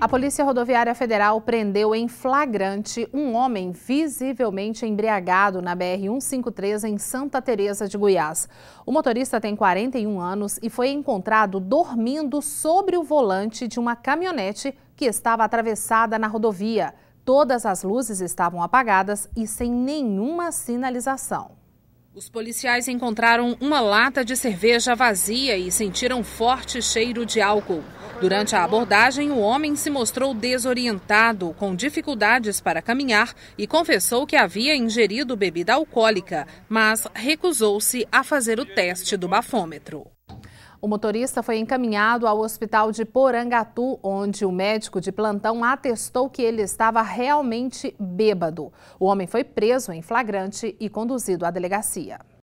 A Polícia Rodoviária Federal prendeu em flagrante um homem visivelmente embriagado na BR-153 em Santa Teresa de Goiás. O motorista tem 41 anos e foi encontrado dormindo sobre o volante de uma caminhonete que estava atravessada na rodovia. Todas as luzes estavam apagadas e sem nenhuma sinalização. Os policiais encontraram uma lata de cerveja vazia e sentiram forte cheiro de álcool. Durante a abordagem, o homem se mostrou desorientado, com dificuldades para caminhar e confessou que havia ingerido bebida alcoólica, mas recusou-se a fazer o teste do bafômetro. O motorista foi encaminhado ao hospital de Porangatu, onde o médico de plantão atestou que ele estava realmente bêbado. O homem foi preso em flagrante e conduzido à delegacia.